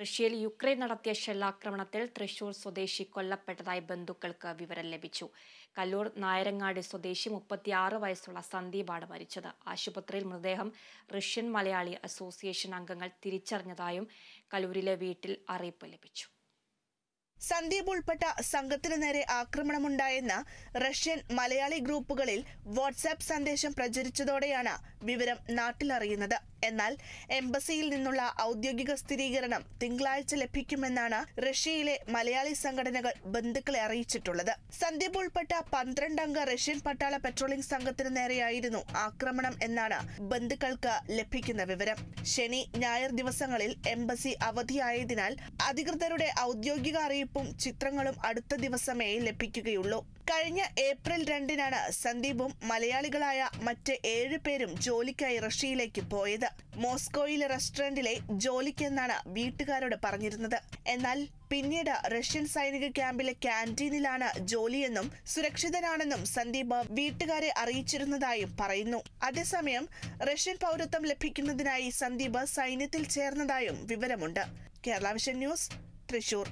റഷ്യയിൽ യുക്രൈൻ നടത്തിയ ഷെല്ലാക്രമണത്തിൽ തൃശൂർ സ്വദേശി കൊല്ലപ്പെട്ടതായി ബന്ധുക്കൾക്ക് വിവരം ലഭിച്ചു കല്ലൂർ നായരങ്ങാടി സ്വദേശി മുപ്പത്തിയാറ് വയസ്സുള്ള സന്ദീപാണ് മരിച്ചത് ആശുപത്രിയിൽ മൃതദേഹം റഷ്യൻ മലയാളി അസോസിയേഷൻ അംഗങ്ങൾ തിരിച്ചറിഞ്ഞതായും കല്ലൂരിലെ വീട്ടിൽ അറിയിപ്പ് ലഭിച്ചു സന്ദീപ് ഉൾപ്പെട്ട സംഘത്തിനു നേരെ ആക്രമണമുണ്ടായെന്ന റഷ്യൻ മലയാളി ഗ്രൂപ്പുകളിൽ വാട്സാപ്പ് സന്ദേശം പ്രചരിച്ചതോടെയാണ് വിവരം നാട്ടിലറിയുന്നത് എന്നാൽ എംബസിയിൽ നിന്നുള്ള ഔദ്യോഗിക സ്ഥിരീകരണം തിങ്കളാഴ്ച ലഭിക്കുമെന്നാണ് റഷ്യയിലെ മലയാളി സംഘടനകൾ ബന്ധുക്കളെ അറിയിച്ചിട്ടുള്ളത് സന്ദീപ് ഉൾപ്പെട്ട പന്ത്രണ്ടംഗ റഷ്യൻ പട്ടാള പെട്രോളിംഗ് സംഘത്തിന് നേരെയായിരുന്നു ആക്രമണം എന്നാണ് ബന്ധുക്കൾക്ക് ലഭിക്കുന്ന വിവരം ശനി ഞായർ ദിവസങ്ങളിൽ എംബസി അവധിയായതിനാൽ അധികൃതരുടെ ഔദ്യോഗിക അറിയിപ്പും ചിത്രങ്ങളും അടുത്ത ദിവസമേ ലഭിക്കുകയുള്ളൂ കഴിഞ്ഞ ഏപ്രിൽ രണ്ടിനാണ് സന്ദീപും മലയാളികളായ മറ്റ് ഏഴ് പേരും ജോലിക്കായി റഷ്യയിലേക്ക് പോയത് മോസ്കോയിലെ റെസ്റ്റോറന്റിലെ ജോലിക്കെന്നാണ് വീട്ടുകാരോട് പറഞ്ഞിരുന്നത് എന്നാൽ പിന്നീട് റഷ്യൻ സൈനിക ക്യാമ്പിലെ ക്യാൻറ്റീനിലാണ് ജോലിയെന്നും സുരക്ഷിതനാണെന്നും സന്ദീപ് വീട്ടുകാരെ അറിയിച്ചിരുന്നതായും പറയുന്നു അതേസമയം റഷ്യൻ പൗരത്വം ലഭിക്കുന്നതിനായി സന്ദീപ് സൈന്യത്തിൽ ചേർന്നതായും വിവരമുണ്ട് കേരള വിഷൻ ന്യൂസ് തൃശൂർ